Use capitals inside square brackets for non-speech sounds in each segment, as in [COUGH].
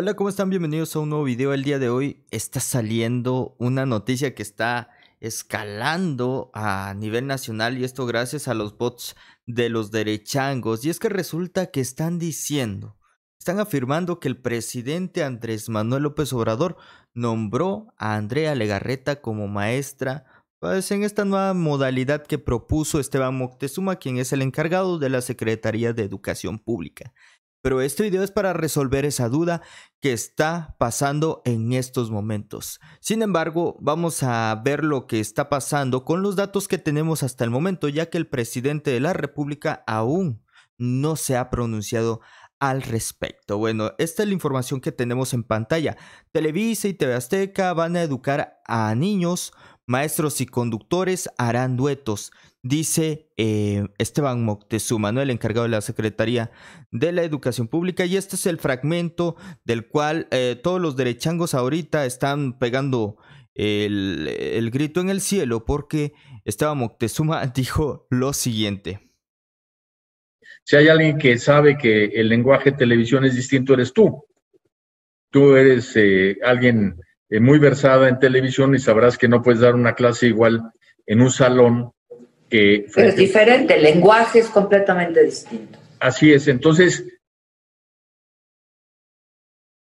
Hola, ¿cómo están? Bienvenidos a un nuevo video. El día de hoy está saliendo una noticia que está escalando a nivel nacional y esto gracias a los bots de los derechangos. Y es que resulta que están diciendo, están afirmando que el presidente Andrés Manuel López Obrador nombró a Andrea Legarreta como maestra pues en esta nueva modalidad que propuso Esteban Moctezuma, quien es el encargado de la Secretaría de Educación Pública. Pero este video es para resolver esa duda que está pasando en estos momentos. Sin embargo, vamos a ver lo que está pasando con los datos que tenemos hasta el momento, ya que el presidente de la República aún no se ha pronunciado al respecto. Bueno, esta es la información que tenemos en pantalla. Televisa y TV Azteca van a educar a niños Maestros y conductores harán duetos, dice eh, Esteban Moctezuma, el encargado de la Secretaría de la Educación Pública. Y este es el fragmento del cual eh, todos los derechangos ahorita están pegando el, grito en el cielo porque Esteban Moctezuma [LAUGHS] dijo lo siguiente. Si hay alguien que sabe que el lenguaje de televisión es distinto, eres tú. Tú eres eh, alguien eh, muy versada en televisión y sabrás que no puedes dar una clase igual en un salón que... Pero es diferente, el lenguaje es completamente distinto. Así es, entonces...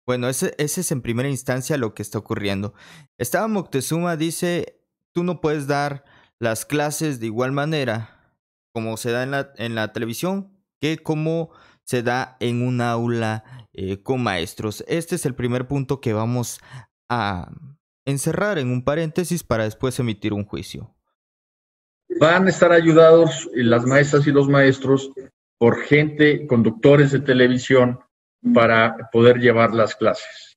Bueno, ese, ese es en primera instancia lo que está ocurriendo. Estaba Moctezuma, dice, tú no puedes dar las clases de igual manera como se da en la, en la televisión que como se da en un aula eh, con maestros. Este es el primer punto que vamos a encerrar en un paréntesis para después emitir un juicio. Van a estar ayudados eh, las maestras y los maestros por gente, conductores de televisión, para poder llevar las clases.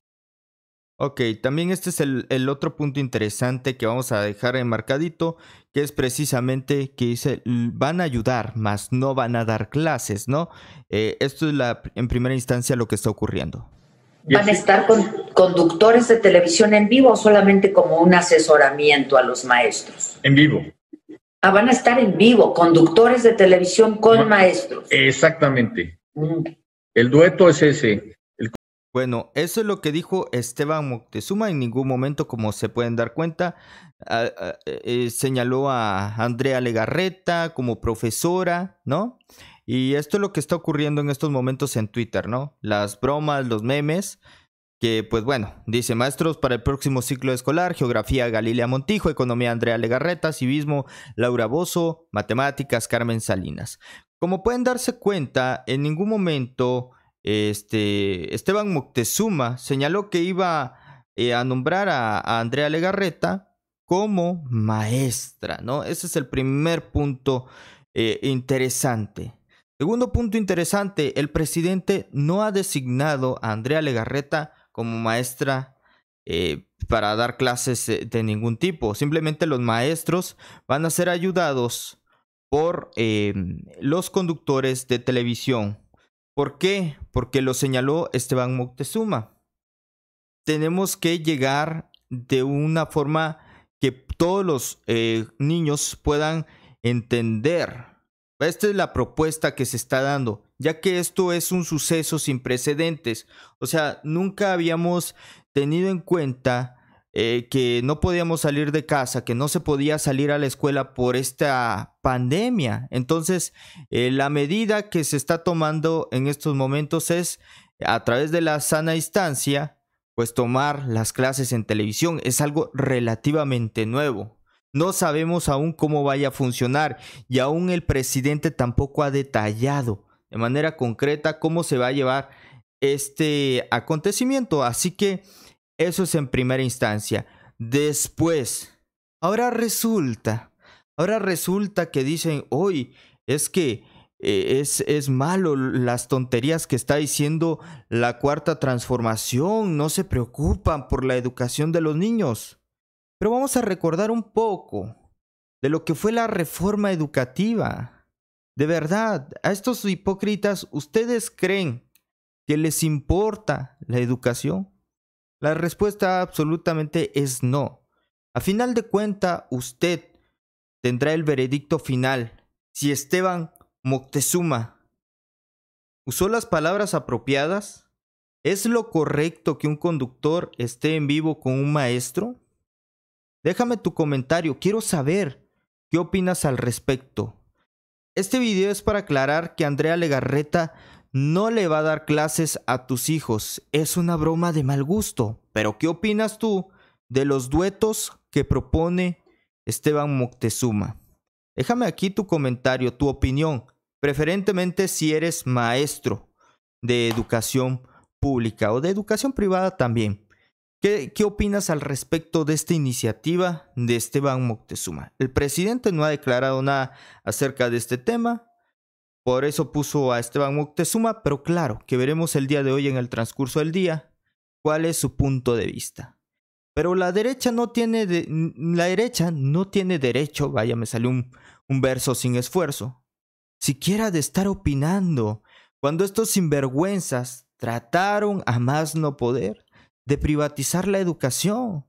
Ok, también este es el, otro punto interesante que vamos a dejar enmarcadito, que es precisamente que dice, van a ayudar, mas no van a dar clases, ¿no? Eh, esto es la, en primera instancia lo que está ocurriendo. ¿Van a estar con conductores de televisión en vivo o solamente como un asesoramiento a los maestros? En vivo. Ah, van a estar en vivo, conductores de televisión con maestros. Exactamente. Mm. El dueto es ese. Bueno, eso es lo que dijo Esteban Moctezuma. En ningún momento, como se pueden dar cuenta, eh, señaló a Andrea Legarreta como profesora, ¿no? Y esto es lo que está ocurriendo en estos momentos en Twitter, ¿no? Las bromas, los memes, que pues bueno, dice maestros para el próximo ciclo escolar, geografía Galilea Montijo, economía Andrea Legarreta, civismo Laura Bozo, matemáticas Carmen Salinas. Como pueden darse cuenta, en ningún momento este, Esteban Moctezuma señaló que iba eh, a nombrar a, Andrea Legarreta como maestra, ¿no? Ese es el primer punto eh, interesante. Segundo punto interesante, el presidente no ha designado a Andrea Legarreta como maestra eh, para dar clases de ningún tipo. Simplemente los maestros van a ser ayudados por los conductores de televisión ¿Por qué? Porque lo señaló Esteban Moctezuma. Tenemos que llegar de una forma que todos los eh, niños puedan entender. Esta es la propuesta que se está dando, ya que esto es un suceso sin precedentes. O sea, nunca habíamos tenido en cuenta eh, que no podíamos salir de casa, que no se podía salir a la escuela por esta pandemia. Entonces, eh, la medida que se está tomando en estos momentos es a través de la sana distancia, pues tomar las clases en televisión. Es algo relativamente nuevo. No sabemos aún cómo vaya a funcionar y aún el presidente tampoco ha detallado de manera concreta cómo se va a llevar este acontecimiento. Así que eso es en primera instancia. Después, ahora resulta, ahora resulta que dicen, hoy es que eh, es, es, malo las tonterías que está diciendo la cuarta transformación, no se preocupan por la educación de los niños. Pero vamos a recordar un poco de lo que fue la reforma educativa. De verdad, a estos hipócritas, ¿ustedes creen que les importa la educación? La respuesta absolutamente es no. A final de cuenta, usted tendrá el veredicto final si Esteban Moctezuma usó las palabras apropiadas. ¿Es lo correcto que un conductor esté en vivo con un maestro? Déjame tu comentario, quiero saber qué opinas al respecto. Este video es para aclarar que Andrea Legarreta no le va a dar clases a tus hijos. Es una broma de mal gusto. Pero ¿qué opinas tú de los duetos que propone Esteban Moctezuma? Déjame aquí tu comentario, tu opinión, preferentemente si eres maestro de educación pública o de educación privada también. ¿Qué, opinas al respecto de esta iniciativa de Esteban Moctezuma? El presidente no ha declarado nada acerca de este tema, por eso puso a Esteban Moctezuma, pero claro, que veremos el día de hoy en el transcurso del día cuál es su punto de vista. Pero la derecha no tiene, la derecha no tiene derecho, vaya, me salió un, un verso sin esfuerzo, siquiera de estar opinando cuando estos sinvergüenzas trataron a más no poder de privatizar la educación.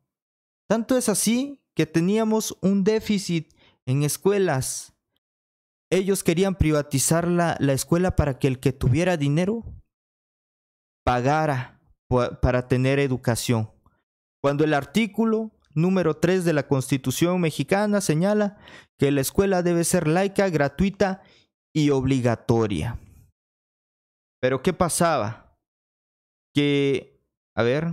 Tanto es así que teníamos un déficit en escuelas ellos querían privatizar la, escuela para que el que tuviera dinero pagara para tener educación. Cuando el artículo número 3 de la Constitución mexicana señala que la escuela debe ser laica, gratuita y obligatoria. Pero ¿qué pasaba? Que, a ver,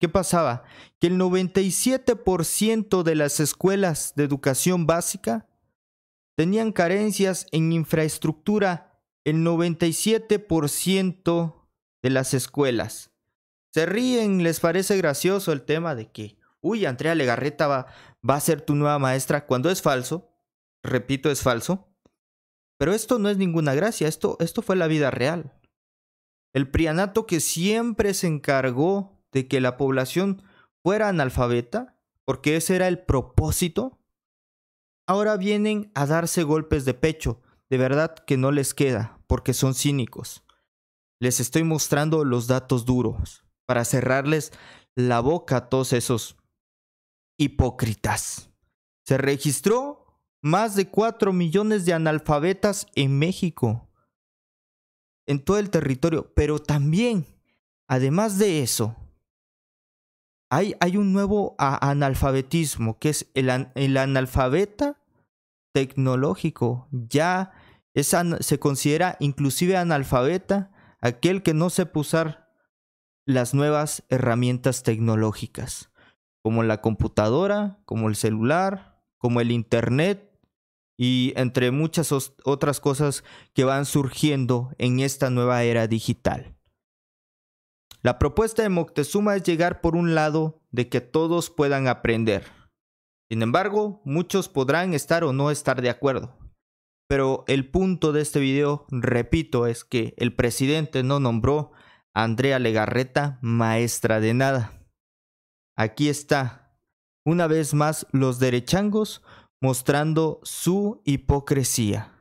¿qué pasaba? Que el 97% de las escuelas de educación básica tenían carencias en infraestructura el 97% de las escuelas. Se ríen, les parece gracioso el tema de que, uy, Andrea Legarreta va, va a ser tu nueva maestra cuando es falso. Repito, es falso. Pero esto no es ninguna gracia, esto, esto fue la vida real. El prianato que siempre se encargó de que la población fuera analfabeta, porque ese era el propósito, Ahora vienen a darse golpes de pecho, de verdad que no les queda, porque son cínicos. Les estoy mostrando los datos duros, para cerrarles la boca a todos esos hipócritas. Se registró más de 4 millones de analfabetas en México, en todo el territorio, pero también, además de eso, hay, un nuevo analfabetismo, que es el, analfabeta tecnológico. Ya se considera inclusive analfabeta aquel que no sepa usar las nuevas herramientas tecnológicas, como la computadora, como el celular, como el internet y entre muchas otras cosas que van surgiendo en esta nueva era digital. La propuesta de Moctezuma es llegar por un lado de que todos puedan aprender. Sin embargo, muchos podrán estar o no estar de acuerdo. Pero el punto de este video, repito, es que el presidente no nombró a Andrea Legarreta maestra de nada. Aquí está, una vez más, los derechangos mostrando su hipocresía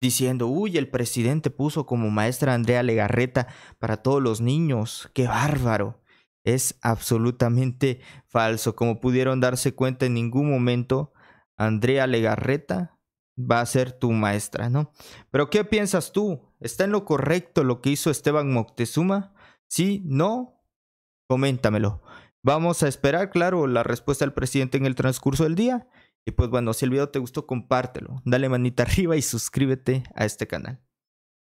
diciendo, uy, el presidente puso como maestra a Andrea Legarreta para todos los niños, qué bárbaro. Es absolutamente falso. Como pudieron darse cuenta en ningún momento, Andrea Legarreta va a ser tu maestra, ¿no? Pero ¿qué piensas tú? ¿Está en lo correcto lo que hizo Esteban Moctezuma? Sí, no, coméntamelo. Vamos a esperar, claro, la respuesta del presidente en el transcurso del día y pues bueno, si el video te gustó, compártelo, dale manita [LAUGHS] arriba y suscríbete a este canal.